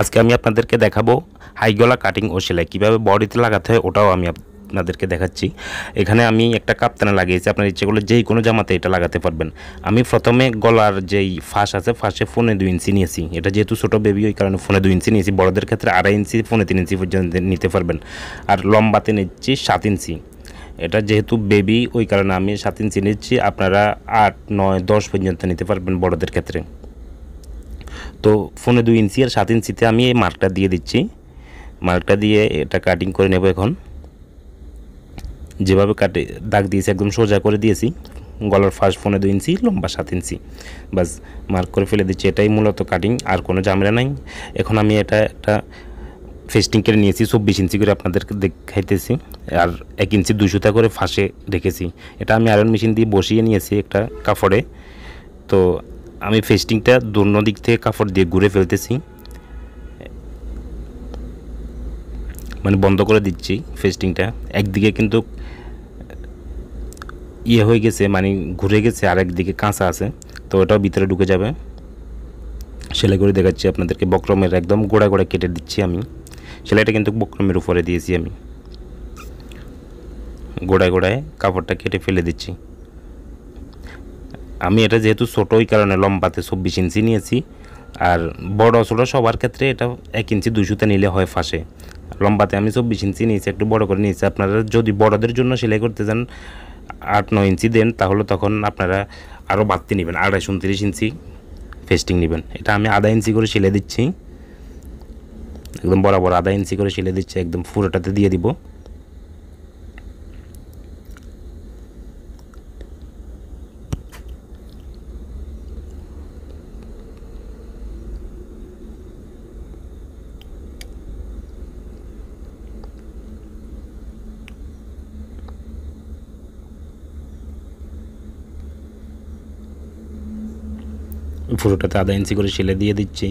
আজকে আমি আপনাদেরকে দেখাবো হাইগলা কাটিং ও সেলাই কীভাবে বডিতে লাগাতে হয় ওটাও আমি আপনাদেরকে দেখাচ্ছি এখানে আমি একটা কাপ্তানা লাগিয়েছি আপনার ইচ্ছে করলে যেই কোনো জামাতে এটা লাগাতে পারবেন আমি প্রথমে গলার যেই ফাঁস আছে ফাঁসে ফোনে দুই ইঞ্চি নিয়েছি এটা যেহেতু ছোটো বেবি ওই কারণে ফোনে দুই ইঞ্চি নিয়েছি বড়দের ক্ষেত্রে আড়াই ইঞ্চি ফোনে তিন ইঞ্চি পর্যন্ত নিতে পারবেন আর লম্বাতে নিচ্ছি সাত ইঞ্চি এটা যেহেতু বেবি ওই কারণে আমি সাত ইঞ্চি নিচ্ছি আপনারা আট নয় দশ পর্যন্ত নিতে পারবেন বড়দের ক্ষেত্রে তো ফোনে দুই ইঞ্চি আর সাত ইঞ্চিতে আমি এই মার্কটা দিয়ে দিচ্ছি মার্কটা দিয়ে এটা কাটিং করে নেব এখন যেভাবে কাটে দাগ দিয়েছি একদম সোজা করে দিয়েছি গলার ফার্স্ট ফোনে দুই ইঞ্চি লম্বা সাত ইঞ্চি বাস মার্ক করে ফেলে দিচ্ছি এটাই মূলত কাটিং আর কোনো ঝামেলা নাই এখন আমি এটা একটা ফেস্টিং করে নিয়েছি চব্বিশ ইঞ্চি করে আপনাদেরকে দেখাইতেছি আর এক ইঞ্চি দুশোটা করে ফাঁসে রেখেছি এটা আমি আয়রন মেশিন দিয়ে বসিয়ে নিয়েছি একটা কাপড়ে তো আমি ফেস্টিংটা দন্য দিক থেকে কাপড় দিয়ে ঘুরে ফেলতেছি মানে বন্ধ করে দিচ্ছি ফেস্টিংটা একদিকে কিন্তু ইয়ে হয়ে গেছে মানে ঘুরে গেছে আর একদিকে কাঁচা আছে তো ওটাও ভিতরে ঢুকে যাবে সেলাই করে দেখাচ্ছি আপনাদেরকে বক্রমের একদম গোড়া গোড়া কেটে দিচ্ছি আমি সেলাইটা কিন্তু বক্রমের উপরে দিয়েছি আমি গোড়ায় গোড়ায় কাপড়টা কেটে ফেলে দিচ্ছি আমি এটা যেহেতু ছোটো ওই কারণে লম্বাতে চব্বিশ ইঞ্চি নিয়েছি আর বড় ছোটো সবার ক্ষেত্রে এটা এক ইঞ্চি দুশোতে নিলে হয় ফাঁসে লম্বাতে আমি চব্বিশ ইঞ্চি নিয়েছি একটু বড় করে নিয়েছি আপনারা যদি বড়দের জন্য সেলাই করতে চান আট নয় ইঞ্চি দেন তাহলে তখন আপনারা আরও বাড়তি নেবেন আড়াইশ উনত্রিশ ইঞ্চি ফেস্টিং নেবেন এটা আমি আধা ইঞ্চি করে সেলাই দিচ্ছি একদম বরাবর আধা ইঞ্চি করে সেলাই দিচ্ছি একদম ফুরোটাতে দিয়ে দিব ফুটোটাতে আধা ইঞ্চি করে সেলে দিয়ে দিচ্ছি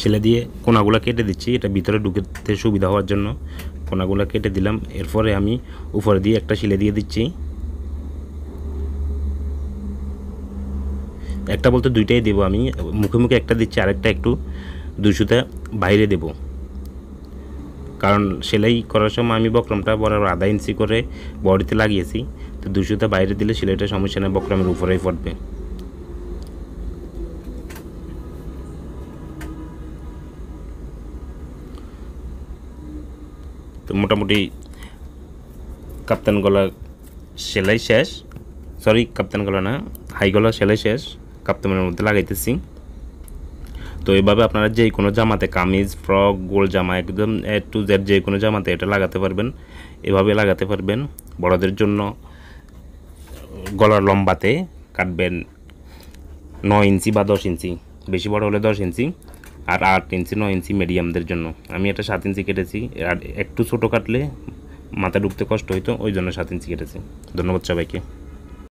সেলে দিয়ে কোনাগুলো কেটে দিচ্ছি এটা ভিতরে ঢুকেতে সুবিধা হওয়ার জন্য কোনাগুলো কেটে দিলাম এরপরে আমি উপরে দিয়ে একটা সেলে দিয়ে দিচ্ছি একটা বলতে দুইটাই দেবো আমি মুখে মুখে একটা দিচ্ছি আরেকটা একটু দুশোতে বাইরে দেব কারণ সেলাই করার সময় আমি বক্রমটা বরাবর আধা ইঞ্চি করে বডিতে লাগিয়েছি তো দুশোতে বাইরে দিলে সেলাইটা সমস্যা নেই বক্রমের উপরেই পড়বে তো মোটামুটি কাপ্তান গলা সেলাই শেষ সরি কাপ্তান গলা না হাই গলা সেলাই শেষ কাপ্তমের মধ্যে লাগাইতেছি তো এইভাবে আপনারা যে কোনো জামাতে কামিজ ফ্রক গোল জামা একদম এ টু জেড যে কোনো জামাতে এটা লাগাতে পারবেন এভাবে লাগাতে পারবেন বড়দের জন্য গলার লম্বাতে কাটবেন নয় ইঞ্চি বা দশ ইঞ্চি বেশি বড় হলে দশ ইঞ্চি আর আট ইঞ্চি নয় ইঞ্চি মিডিয়ামদের জন্য আমি এটা সাত ইঞ্চি কেটেছি আর একটু ছোটো কাটলে মাথা ঢুকতে কষ্ট হইতো ওই জন্য সাত ইঞ্চি কেটেছি ধন্যবাদ সবাইকে